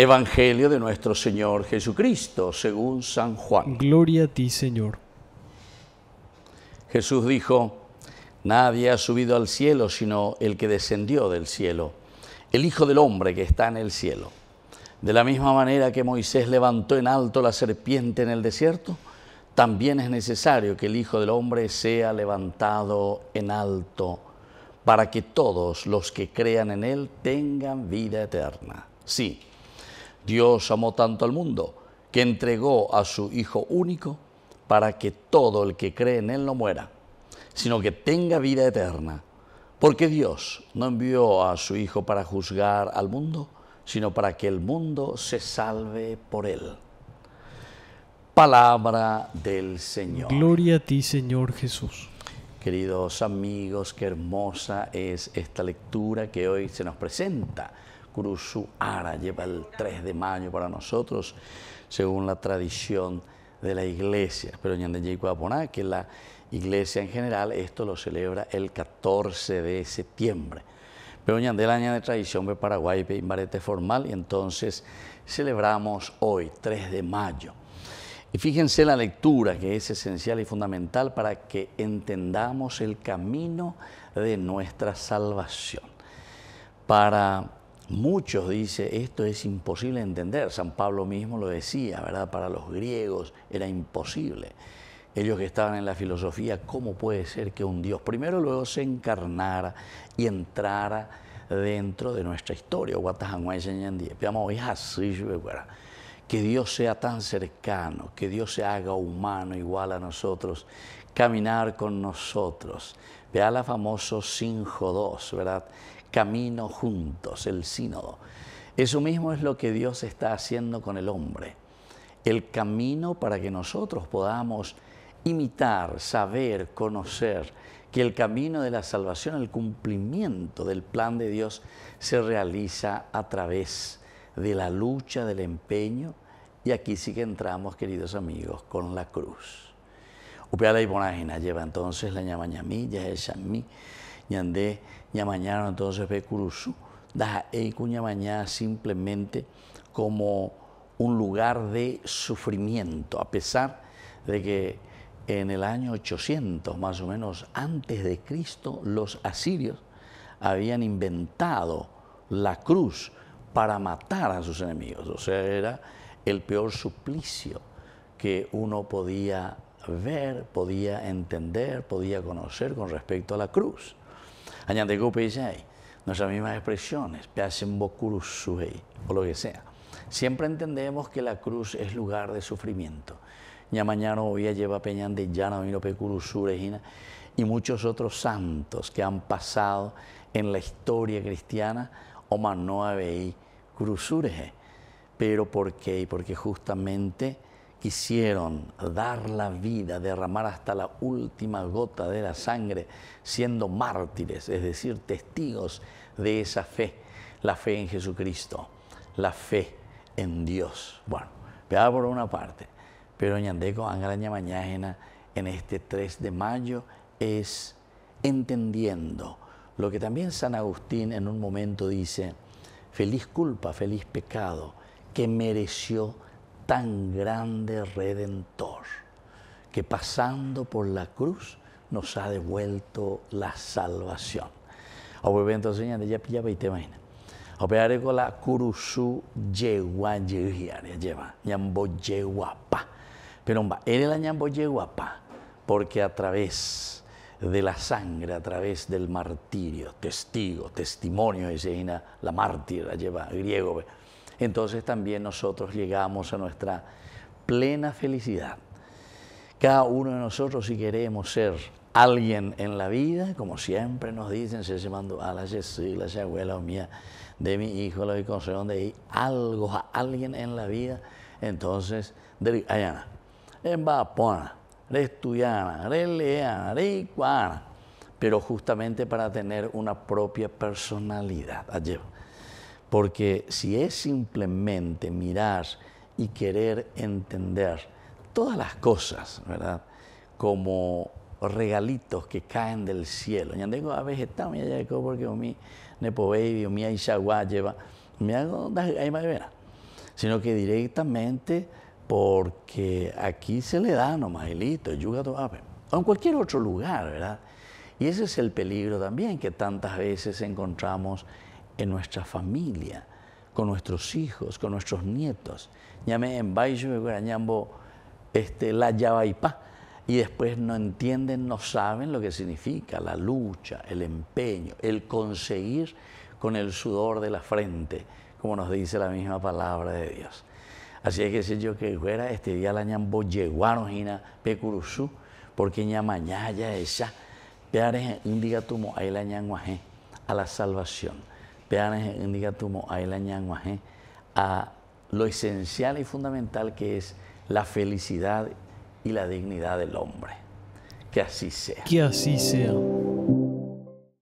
Evangelio de nuestro Señor Jesucristo, según San Juan. Gloria a ti, Señor. Jesús dijo, Nadie ha subido al cielo sino el que descendió del cielo, el Hijo del Hombre que está en el cielo. De la misma manera que Moisés levantó en alto la serpiente en el desierto, también es necesario que el Hijo del Hombre sea levantado en alto, para que todos los que crean en Él tengan vida eterna. Sí, Dios amó tanto al mundo que entregó a su Hijo único para que todo el que cree en Él no muera, sino que tenga vida eterna. Porque Dios no envió a su Hijo para juzgar al mundo, sino para que el mundo se salve por Él. Palabra del Señor. Gloria a ti, Señor Jesús. Queridos amigos, qué hermosa es esta lectura que hoy se nos presenta Cruz ara lleva el 3 de mayo para nosotros, según la tradición de la iglesia. Pero Ñandeyikuaponá, que la iglesia en general, esto lo celebra el 14 de septiembre. Pero del año de tradición de Paraguay, imbarete formal, y entonces celebramos hoy, 3 de mayo. Y fíjense la lectura que es esencial y fundamental para que entendamos el camino de nuestra salvación. Para Muchos dice esto es imposible entender. San Pablo mismo lo decía, ¿verdad? Para los griegos era imposible. Ellos que estaban en la filosofía, ¿cómo puede ser que un Dios primero luego se encarnara y entrara dentro de nuestra historia? Que Dios sea tan cercano, que Dios se haga humano igual a nosotros, caminar con nosotros. Vea la famoso 5.2, ¿verdad? camino juntos, el sínodo. Eso mismo es lo que Dios está haciendo con el hombre. El camino para que nosotros podamos imitar, saber, conocer que el camino de la salvación, el cumplimiento del plan de Dios se realiza a través de la lucha, del empeño. Y aquí sí que entramos, queridos amigos, con la cruz. y la lleva entonces la ya es ñamí ya mañana entonces ve da eiku Cuñamañá simplemente como un lugar de sufrimiento, a pesar de que en el año 800, más o menos antes de Cristo, los asirios habían inventado la cruz para matar a sus enemigos. O sea, era el peor suplicio que uno podía ver, podía entender, podía conocer con respecto a la cruz añade hay nuestras mismas expresiones, suei o lo que sea. Siempre entendemos que la cruz es lugar de sufrimiento. Ya mañana hoy lleva peñan de vino y muchos otros santos que han pasado en la historia cristiana o manoa veí Pero ¿por qué? Porque justamente quisieron dar la vida, derramar hasta la última gota de la sangre, siendo mártires, es decir, testigos de esa fe, la fe en Jesucristo, la fe en Dios. Bueno, veamos por una parte, pero Ñandeco Angraña Mañágena, en este 3 de mayo es entendiendo lo que también San Agustín en un momento dice, feliz culpa, feliz pecado, que mereció tan grande redentor que pasando por la cruz nos ha devuelto la salvación. Obviamente, señores, ya pillaba y te imaginas. Operar con la curusu yegua yegiare lleva, ñambo yeguapa. Pero va, el la ñambo yeguapa, porque a través de la sangre, a través del martirio, testigo, testimonio, dice la mártir, la lleva griego, entonces también nosotros llegamos a nuestra plena felicidad. Cada uno de nosotros, si queremos ser alguien en la vida, como siempre nos dicen, se llamando a la Jesús, la abuela mía, de mi hijo, lo consejo de de algo alguien en la vida, entonces, de allá, en poner, Restudiana, pero justamente para tener una propia personalidad. Allí. Porque si es simplemente mirar y querer entender todas las cosas, ¿verdad? Como regalitos que caen del cielo. Ya tengo a vegetar, ya porque mi Nepo Baby o mi Aishawa lleva, me hago Sino que directamente porque aquí se le da nomás el jugado o en cualquier otro lugar, ¿verdad? Y ese es el peligro también que tantas veces encontramos en nuestra familia, con nuestros hijos, con nuestros nietos. llamé en este, la Y después no entienden, no saben lo que significa la lucha, el empeño, el conseguir con el sudor de la frente, como nos dice la misma palabra de Dios. Así es que sé yo que fuera este día la ñambo yeguano jina pecurusú, porque ñamañaya esa, peares indiga tumo ahí la ñanguaje a la salvación peanes a lo esencial y fundamental que es la felicidad y la dignidad del hombre. Que así sea. Que así sea.